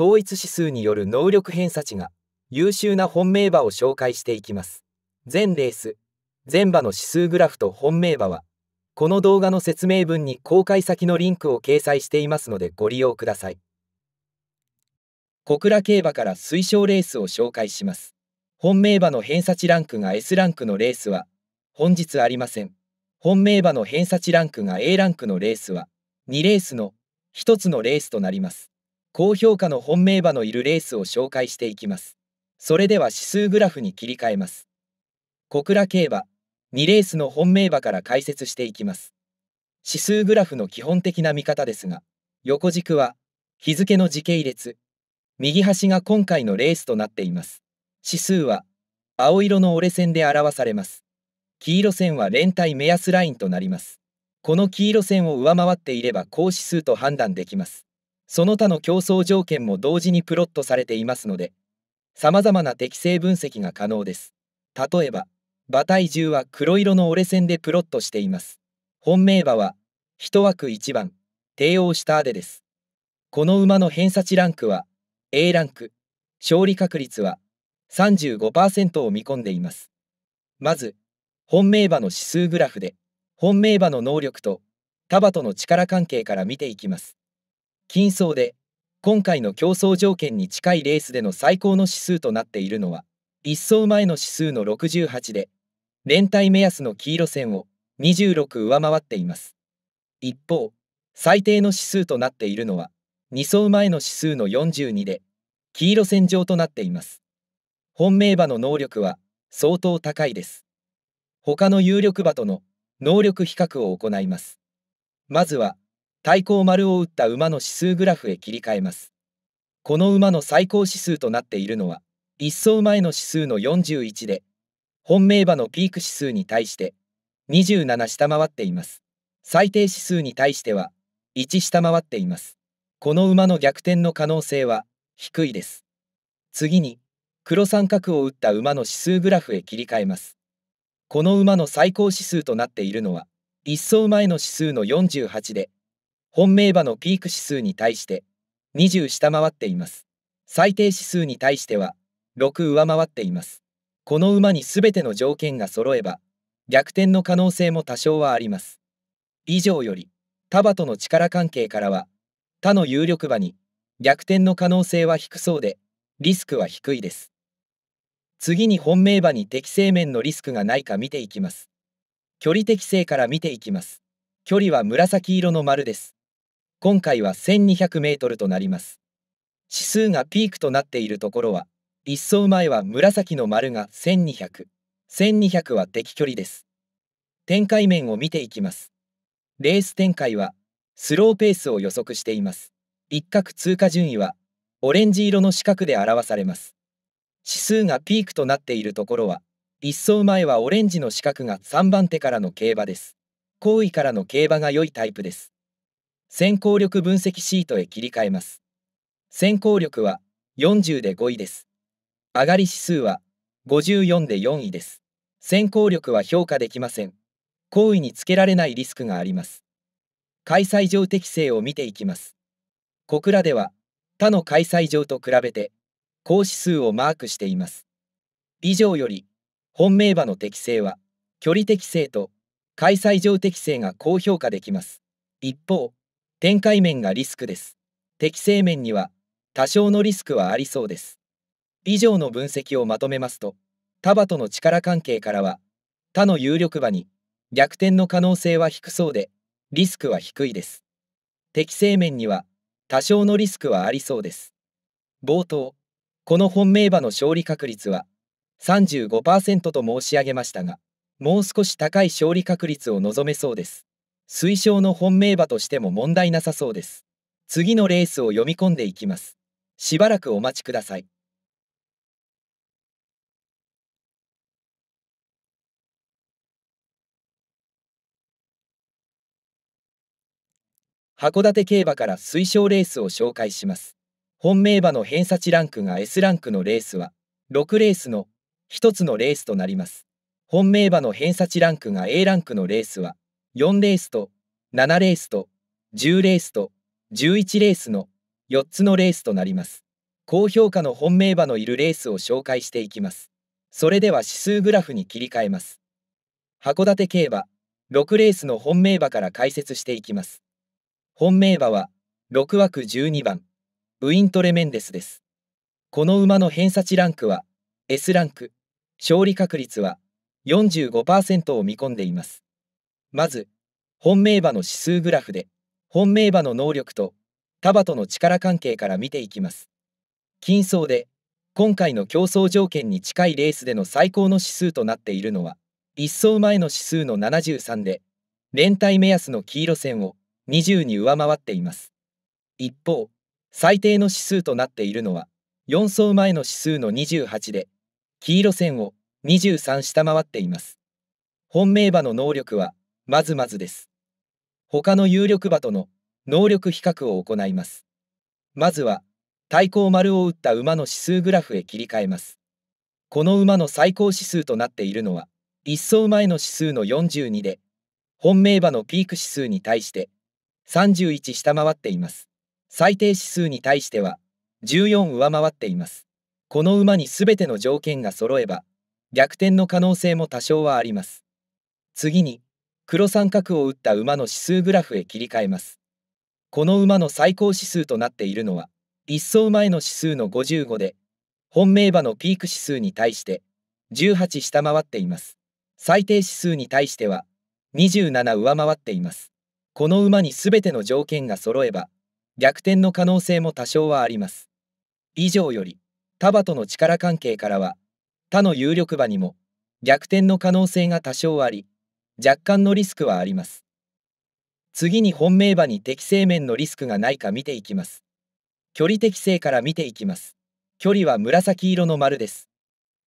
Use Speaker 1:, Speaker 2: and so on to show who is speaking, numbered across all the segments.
Speaker 1: 統一指数による能力偏差値が優秀な本命馬を紹介していきます。全レース、全馬の指数グラフと本命馬は、この動画の説明文に公開先のリンクを掲載していますのでご利用ください。小倉競馬から推奨レースを紹介します。本命馬の偏差値ランクが S ランクのレースは、本日ありません。本命馬の偏差値ランクが A ランクのレースは、2レースの1つのレースとなります。高評価の本命馬のいるレースを紹介していきます。それでは指数グラフに切り替えます。小倉競馬、2レースの本命馬から解説していきます。指数グラフの基本的な見方ですが、横軸は日付の時系列、右端が今回のレースとなっています。指数は青色の折れ線で表されます。黄色線は連帯目安ラインとなります。この黄色線を上回っていれば高指数と判断できます。その他の競争条件も同時にプロットされていますので、様々な適正分析が可能です。例えば、馬体重は黒色の折れ線でプロットしています。本命馬は、1枠1番、帝王下でです。この馬の偏差値ランクは、A ランク、勝利確率は35%を見込んでいます。まず、本命馬の指数グラフで、本命馬の能力と、タバとの力関係から見ていきます。金層で今回の競争条件に近いレースでの最高の指数となっているのは1走前の指数の68で連帯目安の黄色線を26上回っています一方最低の指数となっているのは2走前の指数の42で黄色線上となっています本命馬の能力は相当高いです他の有力馬との能力比較を行いますまずは対抗丸を打った馬の指数グラフへ切り替えます。この馬の最高指数となっているのは、1走前の指数の41で、本命馬のピーク指数に対して27下回っています。最低指数に対しては1下回っています。この馬の逆転の可能性は低いです。次に、黒三角を打った馬の指数グラフへ切り替えます。この馬の最高指数となっているのは、1走前の指数の48で、本命馬のピーク指数に対して20下回っています。最低指数に対しては6上回っています。この馬に全ての条件が揃えば逆転の可能性も多少はあります。以上よりタバとの力関係からは他の有力馬に逆転の可能性は低そうでリスクは低いです。次に本命馬に適正面のリスクがないか見ていきます。距離適正から見ていきます。距離は紫色の丸です。今回は 1200m となります。指数がピークとなっているところは、1走前は紫の丸が1200、1200は敵距離です。展開面を見ていきます。レース展開は、スローペースを予測しています。一角通過順位は、オレンジ色の四角で表されます。指数がピークとなっているところは、1走前はオレンジの四角が3番手からの競馬です。後位からの競馬が良いタイプです。先行力分析シートへ切り替えます。先行力は40で5位です。上がり指数は54で4位です。先行力は評価できません。好位につけられないリスクがあります。開催上適性を見ていきます。小倉では他の開催上と比べて高指数をマークしています。以上より本命馬の適性は距離適性と開催上適性が高評価できます。一方、展開面がリスクです。適正面には多少のリスクはありそうです。以上の分析をまとめますと、他馬との力関係からは、他の有力馬に逆転の可能性は低そうで、リスクは低いです。適正面には多少のリスクはありそうです。冒頭、この本命馬の勝利確率は35%と申し上げましたが、もう少し高い勝利確率を望めそうです。推奨の本命馬としても問題なさそうです。次のレースを読み込んでいきます。しばらくお待ちください。函館競馬から推奨レースを紹介します。本命馬の偏差値ランクが S ランクのレースは、6レースの1つのレースとなります。本命馬の偏差値ランクが A ランクのレースは、4レースと7レースと10レースと11レースの4つのレースとなります。高評価の本命馬のいるレースを紹介していきます。それでは指数グラフに切り替えます。函館競馬、6レースの本命馬から解説していきます。本命馬は、6枠12番、ウィントレメンデスです。この馬の偏差値ランクは、S ランク、勝利確率は45%を見込んでいます。まず、本命馬の指数グラフで、本命馬の能力と、束との力関係から見ていきます。金層で、今回の競争条件に近いレースでの最高の指数となっているのは、1走前の指数の73で、連帯目安の黄色線を20に上回っています。一方、最低の指数となっているのは、4走前の指数の28で、黄色線を23下回っています。本命馬の能力は、まずまずです。他の有力馬との能力比較を行います。まずは、対抗丸を打った馬の指数グラフへ切り替えます。この馬の最高指数となっているのは、1走前の指数の42で、本命馬のピーク指数に対して31下回っています。最低指数に対しては14上回っています。この馬に全ての条件が揃えば、逆転の可能性も多少はあります。次に、黒三角を打った馬の指数グラフへ切り替えます。この馬の最高指数となっているのは、一走前の指数の55で、本命馬のピーク指数に対して18下回っています。最低指数に対しては27上回っています。この馬に全ての条件が揃えば、逆転の可能性も多少はあります。以上より、タバとの力関係からは、他の有力馬にも逆転の可能性が多少あり、若干のリスクはあります。次に本命馬に適正面のリスクがないか見ていきます。距離適正から見ていきます。距離は紫色の丸です。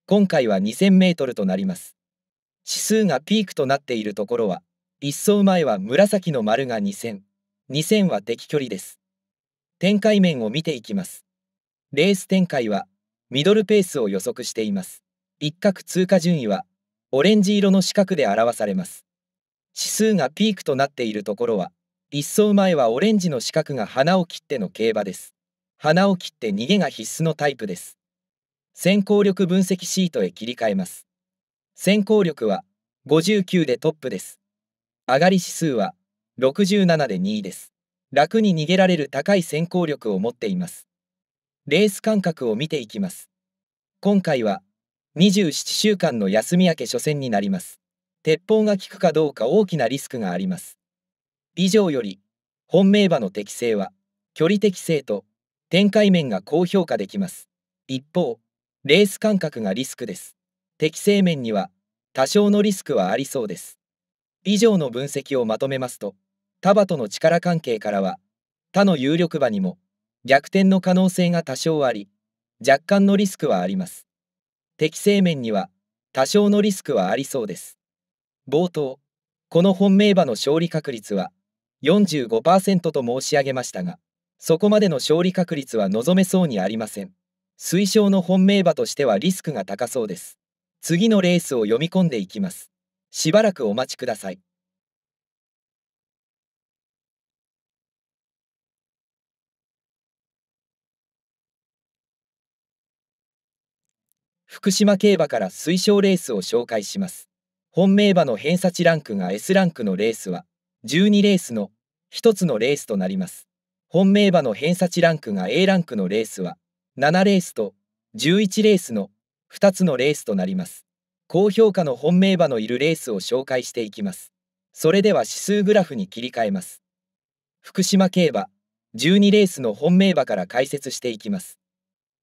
Speaker 1: 今回は2000メートルとなります。指数がピークとなっているところは、一層前は紫の丸が2000、2000は適距離です。展開面を見ていきます。レース展開は、ミドルペースを予測しています。一角通過順位は、オレンジ色の四角で表されます。指数がピークとなっているところは、一層前はオレンジの四角が花を切っての競馬です。花を切って逃げが必須のタイプです。先行力分析シートへ切り替えます。先行力は59でトップです。上がり指数は67で2位です。楽に逃げられる高い先行力を持っています。レース間隔を見ていきます。今回は27週間の休み明け初戦になります。鉄砲が効くかどうか大きなリスクがあります。以上より、本命馬の適性は、距離適性と展開面が高評価できます。一方、レース間隔がリスクです。適正面には、多少のリスクはありそうです。以上の分析をまとめますと、タバとの力関係からは、他の有力馬にも、逆転の可能性が多少あり、若干のリスクはあります。適正面には多少のリスクはありそうです。冒頭、この本命馬の勝利確率は45%と申し上げましたが、そこまでの勝利確率は望めそうにありません。推奨の本命馬としてはリスクが高そうです。次のレースを読み込んでいきます。しばらくお待ちください。福島競馬から推奨レースを紹介します。本命馬の偏差値ランクが S ランクのレースは、12レースの1つのレースとなります。本命馬の偏差値ランクが A ランクのレースは、7レースと11レースの2つのレースとなります。高評価の本命馬のいるレースを紹介していきます。それでは指数グラフに切り替えます。福島競馬12レースの本命馬から解説していきます。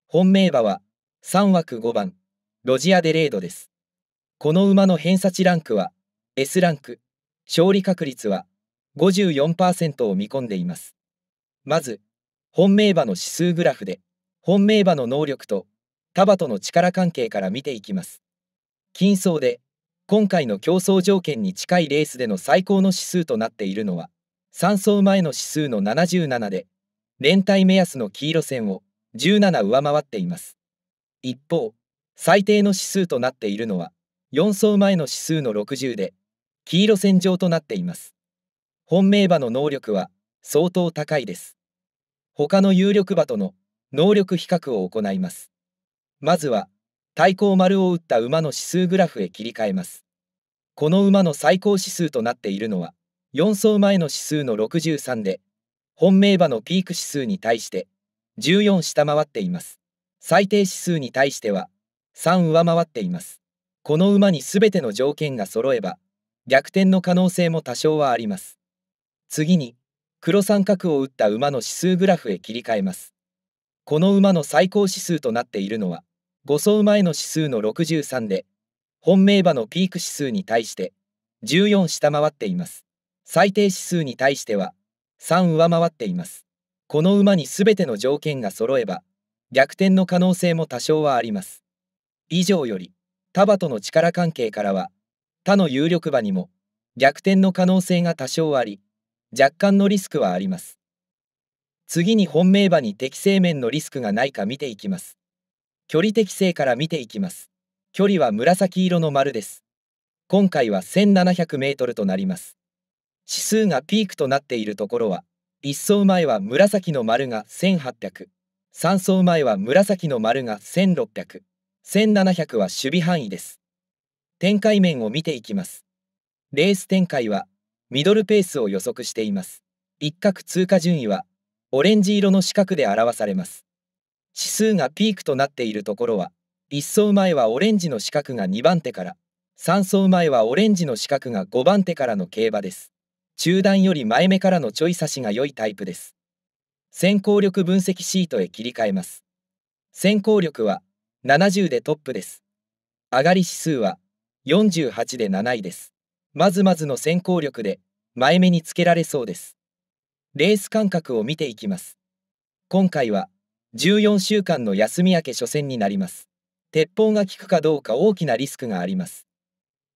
Speaker 1: 本命馬は3枠5番、ロジアデレードです。この馬の偏差値ランクは S ランク、勝利確率は54%を見込んでいます。まず、本命馬の指数グラフで、本命馬の能力と束との力関係から見ていきます。金層で、今回の競争条件に近いレースでの最高の指数となっているのは、3走前の指数の77で、連帯目安の黄色線を17上回っています。一方最低の指数となっているのは4層前の指数の60で黄色線上となっています本命馬の能力は相当高いです他の有力馬との能力比較を行いますまずは対抗丸を打った馬の指数グラフへ切り替えますこの馬の最高指数となっているのは4走前の指数の63で本命馬のピーク指数に対して14下回っています最低指数に対しては3上回っていますこの馬に全ての条件が揃えば逆転の可能性も多少はあります次に黒三角を打った馬の指数グラフへ切り替えますこの馬の最高指数となっているのは5走前の指数の63で本命馬のピーク指数に対して14下回っています最低指数に対しては3上回っていますこの馬に全ての条件が揃えば逆転の可能性も多少はあります。以上より、他馬との力関係からは、他の有力馬にも逆転の可能性が多少あり、若干のリスクはあります。次に本命馬に適正面のリスクがないか見ていきます。距離適正から見ていきます。距離は紫色の丸です。今回は1700メートルとなります。指数がピークとなっているところは、一走前は紫の丸が1800。3走前は紫の丸が1600、1700は守備範囲です。展開面を見ていきます。レース展開は、ミドルペースを予測しています。一角通過順位は、オレンジ色の四角で表されます。指数がピークとなっているところは、1走前はオレンジの四角が2番手から、3走前はオレンジの四角が5番手からの競馬です。中段より前目からのちょい差しが良いタイプです。先行力分析シートへ切り替えます。先行力は70でトップです。上がり指数は48で7位です。まずまずの先行力で前目につけられそうです。レース間隔を見ていきます。今回は14週間の休み明け初戦になります。鉄砲が効くかどうか大きなリスクがあります。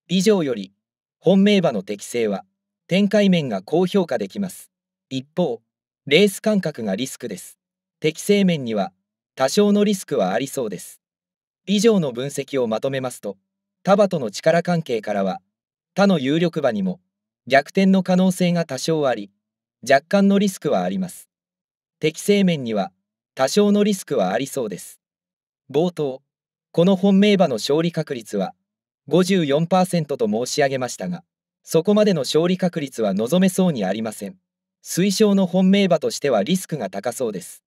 Speaker 1: 以上より本命馬の適性は展開面が高評価できます。一方、レース感覚がリスクです。適正面には多少のリスクはありそうです。以上の分析をまとめますと、タバとの力関係からは、他の有力馬にも逆転の可能性が多少あり、若干のリスクはあります。適正面には多少のリスクはありそうです。冒頭、この本命馬の勝利確率は54%と申し上げましたが、そこまでの勝利確率は望めそうにありません。推奨の本命馬としてはリスクが高そうです。